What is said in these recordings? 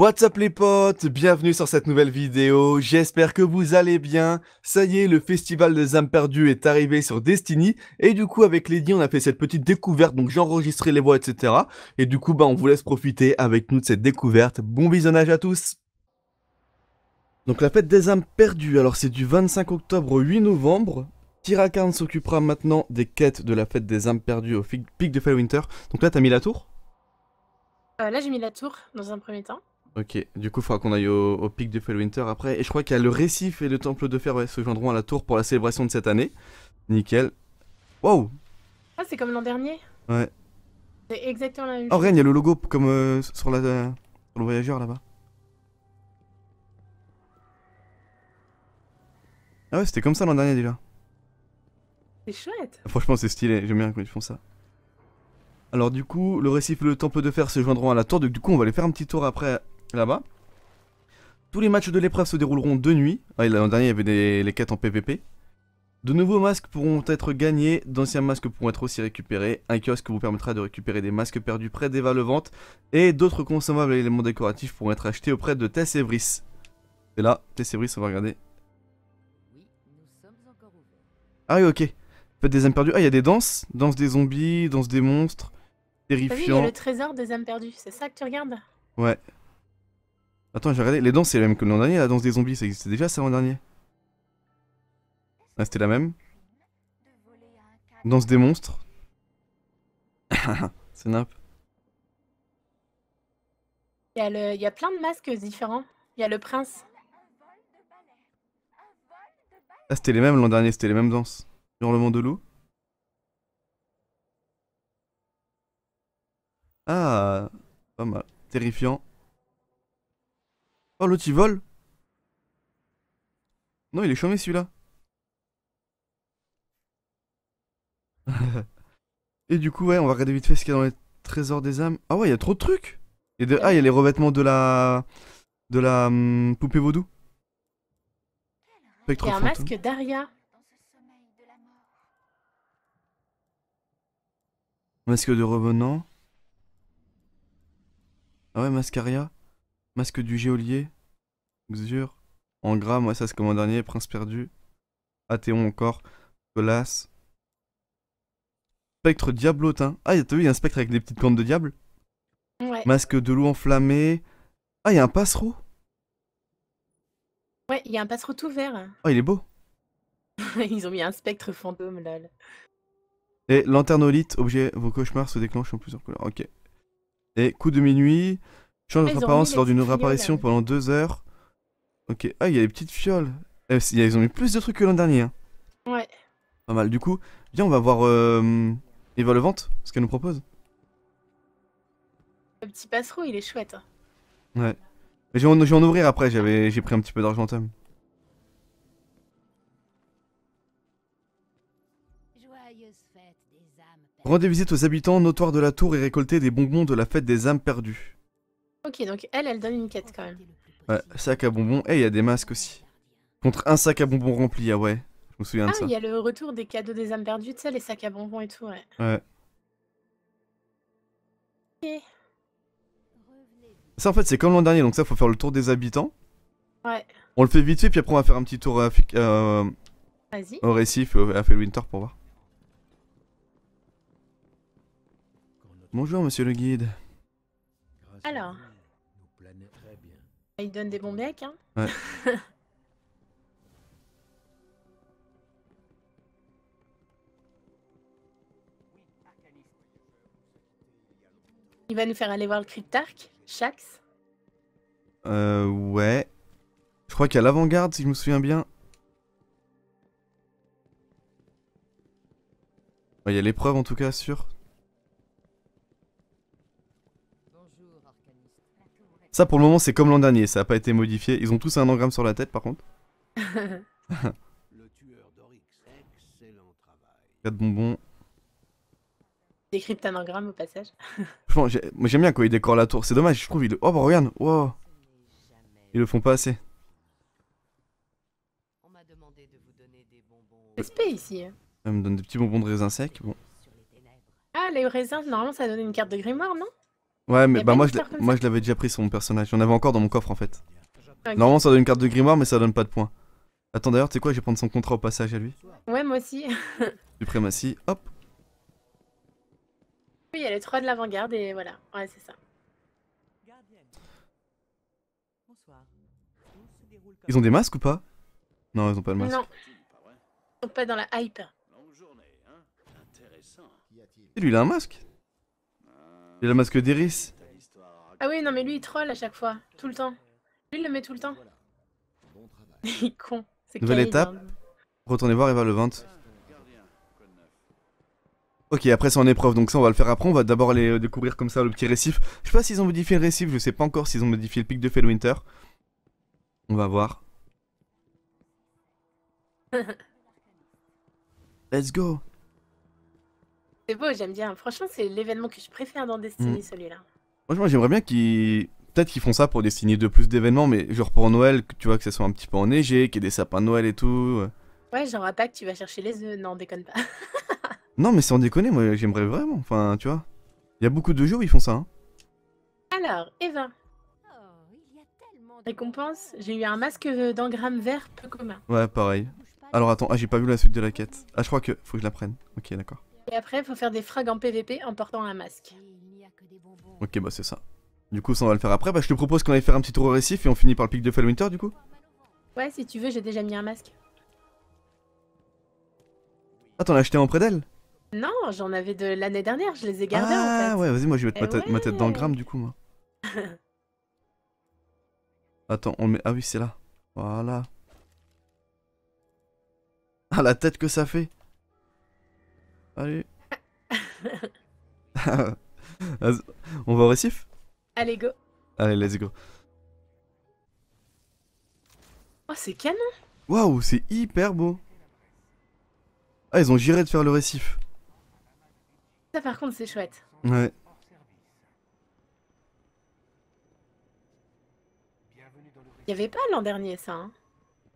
What's up les potes, bienvenue sur cette nouvelle vidéo, j'espère que vous allez bien. Ça y est, le festival des âmes perdues est arrivé sur Destiny, et du coup avec Lady on a fait cette petite découverte, donc j'ai enregistré les voix etc. Et du coup bah on vous laisse profiter avec nous de cette découverte, bon visionnage à tous Donc la fête des âmes perdues, alors c'est du 25 octobre au 8 novembre, Tirakan s'occupera maintenant des quêtes de la fête des âmes perdues au pic de Winter. Donc là, t'as mis la tour euh, Là, j'ai mis la tour dans un premier temps. Ok, du coup, il faudra qu'on aille au, pic de winter après. Et je crois qu'il y a le récif et le temple de fer se joindront à la tour pour la célébration de cette année. Nickel. Wow Ah, c'est comme l'an dernier Ouais. C'est exactement la même chose. Oh, rien, il y a le logo comme euh, sur, la, euh, sur le voyageur là-bas. Ah ouais, c'était comme ça l'an dernier déjà. C'est chouette. Franchement, c'est stylé, j'aime bien quand ils font ça. Alors du coup, le récif et le temple de fer se joindront à la tour, donc du coup on va aller faire un petit tour après là-bas. Tous les matchs de l'épreuve se dérouleront de nuit. Ah, L'an dernier, il y avait les quêtes en PvP. De nouveaux masques pourront être gagnés, d'anciens masques pourront être aussi récupérés, un kiosque vous permettra de récupérer des masques perdus près des ventes et d'autres consommables et éléments décoratifs pourront être achetés auprès de Tess Evris. Et là, Tess on va regarder. Ah oui, ok. Faites des âmes perdues. Ah, il y a des danses. Danse des zombies, danse des monstres. Terrifiant. il y a le trésor des âmes perdues, c'est ça que tu regardes Ouais. Attends, j'ai regardé. Les danses, c'est la même que l'an dernier. La danse des zombies, ça existait déjà, c'est l'an dernier. Ah, c'était la même. Danse des monstres. c'est nappe. Il y, a il y a plein de masques différents. Il y a le prince. Ah, c'était les mêmes l'an dernier, c'était les mêmes danses. monde de loup. Ah, pas mal. Terrifiant. Oh, l'autre il vole. Non, il est chômé celui-là. Et du coup, ouais, on va regarder vite fait ce qu'il y a dans les trésors des âmes. Ah ouais, il y a trop de trucs. Et Ah, il y a les revêtements de la. de la hum, poupée vaudou. Il y a un masque d'Aria. Masque de revenant. Ah ouais, masque Aria. Masque du geôlier, Xur. En gras, moi, ça c'est comme un dernier. Prince perdu. Athéon encore. Colas. Spectre diablotin. Ah, t'as vu, il y a un spectre avec des petites cornes de diable. Ouais. Masque de loup enflammé. Ah, il y a un passereau. Ouais, il y a un passereau tout vert. Oh, il est beau. Ils ont mis un spectre fantôme, lol. Et lanternolite, objet, vos cauchemars se déclenchent en plusieurs couleurs. Ok. Et coup de minuit, Change apparence lors d'une réapparition pendant deux heures. Ok. Ah, il y a des petites fioles. Eh, ils ont mis plus de trucs que l'an dernier. Hein. Ouais. Pas mal. Du coup, viens, on va voir euh, Eva le Vente, ce qu'elle nous propose. Le petit passereau, il est chouette. Hein. Ouais. Mais je vais en, en, ouvrir après, j'ai pris un petit peu d'argentum. Rendez visite aux habitants notoires de la tour et récoltez des bonbons de la fête des âmes perdues. Ok, donc elle, elle donne une quête quand même. Ouais, sac à bonbons. Et eh, il y a des masques aussi. Contre un sac à bonbons rempli, ah ouais. Je me souviens de ah, ça. Ah, il y a le retour des cadeaux des âmes perdues, tu sais, les sacs à bonbons et tout, ouais. Ouais. Ok. Ça en fait c'est comme l'an dernier donc ça faut faire le tour des habitants. Ouais. On le fait vite fait puis après on va faire un petit tour euh, au récif à Winter pour voir. Bonjour monsieur le guide. Alors, il donne des bons mecs, hein. Il va nous faire aller voir le Cryptarch, Shax Euh, ouais. Je crois qu'il y a l'avant-garde, si je me souviens bien. Il y a l'épreuve, en tout cas, sûr. pour le moment, c'est comme l'an dernier, ça n'a pas été modifié. Ils ont tous un engramme sur la tête, par contre. 4 bonbons. Décrypte un engramme au passage. moi j'aime bien quand ils décorent la tour. C'est dommage, je trouve. Oh, bah regarde, wow. Ils le font pas assez. On m'a demandé de vous donner des bonbons. ici. Elle hein. me donne des petits bonbons de raisin sec. Bon. Ah, les raisins, normalement ça donne une carte de grimoire, non Ouais, mais bah moi je, moi je l'avais déjà pris sur mon personnage. J'en avais encore dans mon coffre en fait. Normalement ça donne une carte de grimoire, mais ça donne pas de points. Attends d'ailleurs, tu sais quoi, je vais prendre son contrat au passage à lui. Ouais, moi aussi. Suprématie, hop. Oui, il y les trois de l'avant-garde et voilà. Ouais, c'est ça. Ils ont des masques ou pas Non, ils ont pas de masque. Non. Ils sont pas dans la hype. Et lui, il a un masque a le masque d'Iris Ah oui, non mais lui il troll à chaque fois, tout le temps. Lui il le met tout le temps. Il est con. Nouvelle étape. Hein. Retournez voir et va le ventre. Ok, après c'est en épreuve, donc ça on va le faire après. On va d'abord aller euh, découvrir comme ça le petit récif. Je sais pas s'ils ont modifié le récif, je sais pas encore s'ils ont modifié le pic de Fellwinter. On va voir. Let's go c'est beau, j'aime bien. Franchement, c'est l'événement que je préfère dans Destiny, mm. celui-là. Moi, j'aimerais bien qu'ils. Peut-être qu'ils font ça pour Destiny de plus d'événements, mais genre pour Noël, tu vois, que ça soit un petit peu enneigé, qu'il y ait des sapins de Noël et tout. Ouais, genre attaque, tu vas chercher les œufs. Non, déconne pas. non, mais sans déconner, moi, j'aimerais vraiment. Enfin, tu vois. Il y a beaucoup de jeux où ils font ça. Hein. Alors, Eva. Récompense, j'ai eu un masque euh, d'engramme vert peu commun. Ouais, pareil. Alors attends, ah j'ai pas vu la suite de la quête. Ah je crois que faut que je la prenne. Ok, d'accord. Et après, il faut faire des frags en PVP en portant un masque. Ok, bah c'est ça. Du coup, ça on va le faire après. Bah, je te propose qu'on aille faire un petit tour récif et on finit par le pic de winter du coup. Ouais, si tu veux, j'ai déjà mis un masque. Ah, t'en as acheté un auprès d'elle Non, j'en avais de l'année dernière, je les ai gardés en ah, fait. Ah ouais, vas-y, moi je vais mettre ma, eh ma, tête dans le gramme du coup, moi. Attends, on le met. Ah oui, c'est là. Voilà. Ah, la tête que ça fait. Allez, On va au récif Allez, go. Allez, let's go. Oh, c'est canon Waouh, c'est hyper beau Ah, ils ont géré de faire le récif. Ça, par contre, c'est chouette. Ouais. Il avait pas l'an dernier, ça. Hein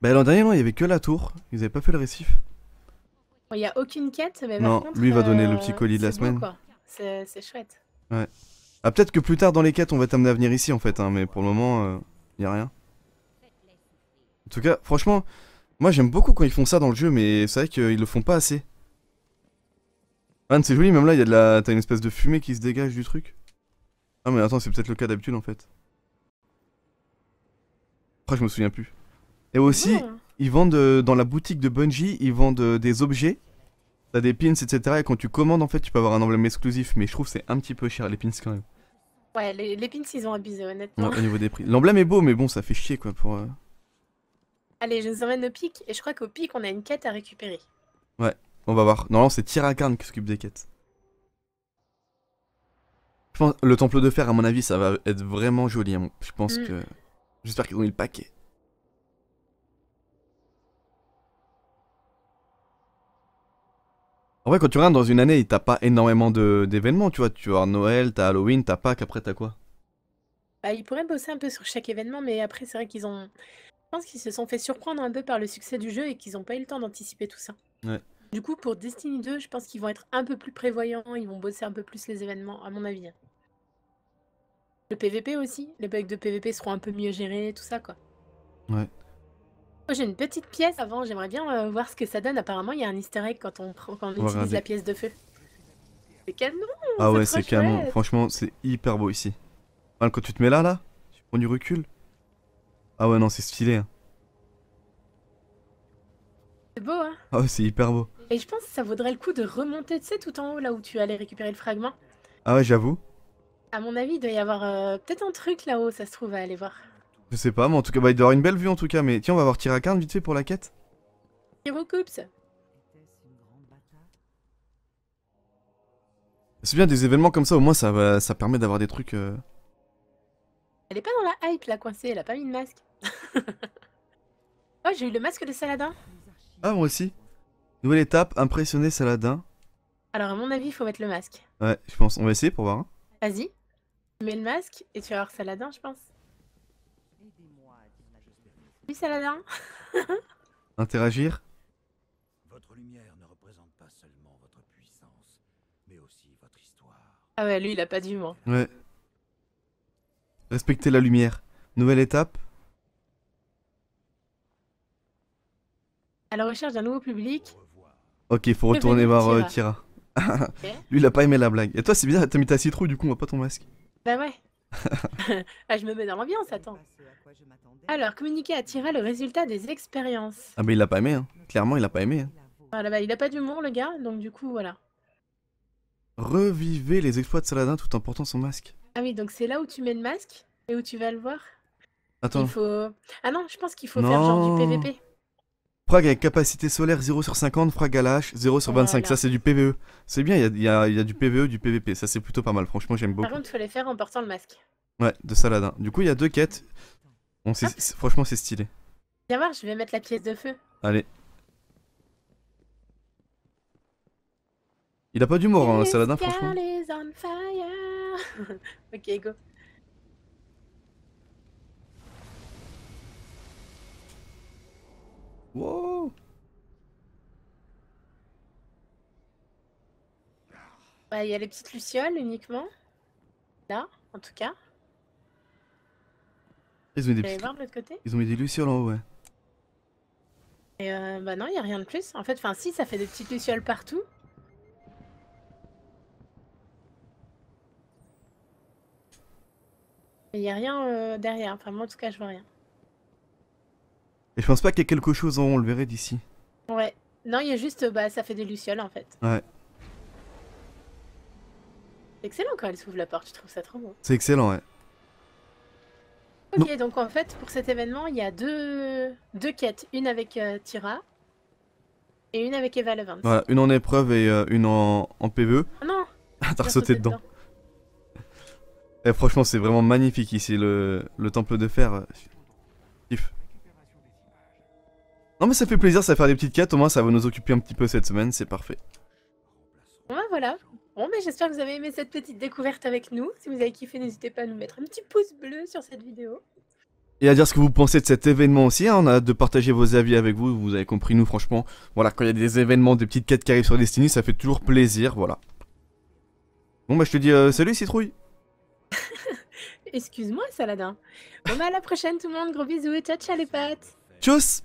bah, l'an dernier, non, il avait que la tour. Ils avaient pas fait le récif. Il n'y a aucune quête, mais Non, lui va donner le euh, petit colis de la semaine. C'est chouette. Ouais. Ah, peut-être que plus tard dans les quêtes, on va t'amener à venir ici en fait, hein, mais pour le moment, il euh, n'y a rien. En tout cas, franchement, moi j'aime beaucoup quand ils font ça dans le jeu, mais c'est vrai qu'ils le font pas assez. Ah, c'est joli, même là, il y a de la... t'as une espèce de fumée qui se dégage du truc. Ah, mais attends, c'est peut-être le cas d'habitude en fait. Après, je me souviens plus. Et aussi, ils vendent euh, dans la boutique de Bungie, ils vendent euh, des objets. T'as des pins, etc. Et quand tu commandes, en fait, tu peux avoir un emblème exclusif. Mais je trouve que c'est un petit peu cher les pins quand même. Ouais, les, pins, ils ont abusé, honnêtement. Ouais, au niveau des prix. L'emblème est beau, mais bon, ça fait chier quoi pour. Euh. Allez, je nous emmène au pic, et je crois qu'au pic, on a une quête à récupérer. Ouais, On va voir. Normalement, c'est Tirakarn qui s'occupe des quêtes. Je pense, le temple de fer, à mon avis, ça va être vraiment joli. Hein. Je pense mm. que. J'espère qu'ils ont mis le paquet. En vrai, quand tu rentres dans une année, t'as pas énormément d'événements, tu vois. Tu as Noël, t'as Halloween, t'as Pâques, après t'as quoi bah, Ils pourraient bosser un peu sur chaque événement, mais après, c'est vrai qu'ils ont. Je pense qu'ils se sont fait surprendre un peu par le succès du jeu et qu'ils ont pas eu le temps d'anticiper tout ça. Ouais. Du coup, pour Destiny 2, je pense qu'ils vont être un peu plus prévoyants, ils vont bosser un peu plus les événements, à mon avis. Hein. Le PVP aussi, les bugs de PVP seront un peu mieux gérés, tout ça, quoi. Ouais. Oh, j'ai une petite pièce avant, j'aimerais bien euh, voir ce que ça donne. Apparemment, il y a un easter egg quand on, utilise la pièce de feu. C'est canon Ah ouais, c'est canon. Franchement, c'est hyper beau ici. quand tu te mets là, là, tu prends du recul. Ah ouais, non, c'est stylé. Hein. C'est beau, hein Ah ouais, c'est hyper beau. Et je pense que ça vaudrait le coup de remonter, tu sais, tout en haut, là où tu allais récupérer le fragment. Ah ouais, j'avoue. À mon avis, il doit y avoir euh, peut-être un truc là-haut, ça se trouve, à aller voir. Je sais pas, mais en tout cas, bah, il doit avoir une belle vue en tout cas. Mais tiens, on va voir Tirakarn vite fait pour la quête. Hirocoups C'est bien des événements comme ça, au moins ça, ça permet d'avoir des trucs. Euh. Elle est pas dans la hype la coincée, elle a pas mis de masque. oh, j'ai eu le masque de Saladin. Ah, moi aussi. Nouvelle étape, impressionner Saladin. Alors, à mon avis, il faut mettre le masque. Ouais, je pense. On va essayer pour voir. Hein. Vas-y. Mets le masque et tu vas avoir Saladin, je pense. Oui, Saladin. Interagir Votre lumière ne représente pas seulement votre puissance, mais aussi votre histoire. Ah ouais, lui, il a pas d'humour. Ouais. Respecter la lumière. Nouvelle étape À la recherche d'un nouveau public. Ok, faut retourner voir euh, Kira. Tira. Lui, il a pas aimé la blague. Et toi, c'est bizarre, t'as mis ta citrouille, du coup, on voit pas ton masque. Bah ouais ah, je me mets dans l'ambiance, attends. Alors, communiquer attirer le résultat des expériences. Ah, mais il l'a pas aimé, hein. clairement, il l'a pas aimé. Hein. bah, il a pas d'humour, le gars, donc du coup, voilà. Revivez les exploits de Saladin tout en portant son masque. Ah, oui, donc c'est là où tu mets le masque et où tu vas le voir. Attends. Il faut... Ah non, je pense qu'il faut faire genre du PVP. Frag avec capacité solaire 0 sur 50, Frag à l'âge 0 sur 25. Ça, c'est du PVE. C'est bien, il y, a, du PVE, du PVP. Ça, c'est plutôt pas mal. Franchement, j'aime beaucoup. Par contre, il faut les faire en portant le masque. Ouais, de Saladin. Hein. Du coup, il y a deux quêtes. Ah. franchement, c'est stylé. Viens voir, je vais mettre la pièce de feu. Allez. Il a pas d'humour, hein, Saladin, hein, franchement. ok, go. Wow bah, Il y a les petites lucioles uniquement. Là, en tout cas. Ils ont, des voir de côté Ils ont mis des lucioles en haut, ouais. Et euh, bah non, il a rien de plus. En fait, enfin si, ça fait des petites lucioles partout. Il n'y a rien euh, derrière. Enfin, moi, en tout cas, je vois rien. Et je pense pas qu'il y ait quelque chose, on le verrait d'ici. Ouais. Non, il y a juste, bah, ça fait des lucioles en fait. Ouais. C'est excellent quand elle s'ouvre la porte, je trouve ça trop beau. C'est excellent, ouais. Ok, donc en fait, pour cet événement, il y a deux, deux quêtes. Une avec euh, Tira et une avec Eva Levin. Voilà, une en épreuve et euh, une en, en PVE. Ah oh non T'as ressauté dedans. Et eh, franchement, c'est vraiment magnifique ici, le, le temple de fer. Kiff. Non mais ça fait plaisir, ça va faire des petites quêtes, au moins ça va nous occuper un petit peu cette semaine, c'est parfait. Ouais, voilà. Bon, mais ben, j'espère que vous avez aimé cette petite découverte avec nous. Si vous avez kiffé, n'hésitez pas à nous mettre un petit pouce bleu sur cette vidéo. Et à dire ce que vous pensez de cet événement aussi, hein. on a hâte de partager vos avis avec vous, vous avez compris, nous franchement, voilà, quand il y a des événements, des petites quêtes qui arrivent sur Destiny, ça fait toujours plaisir, voilà. Bon bah je te dis euh, salut Citrouille Excuse-moi Saladin. Bon bah à la prochaine tout le monde, gros bisous et ciao ciao les pattes Tchuss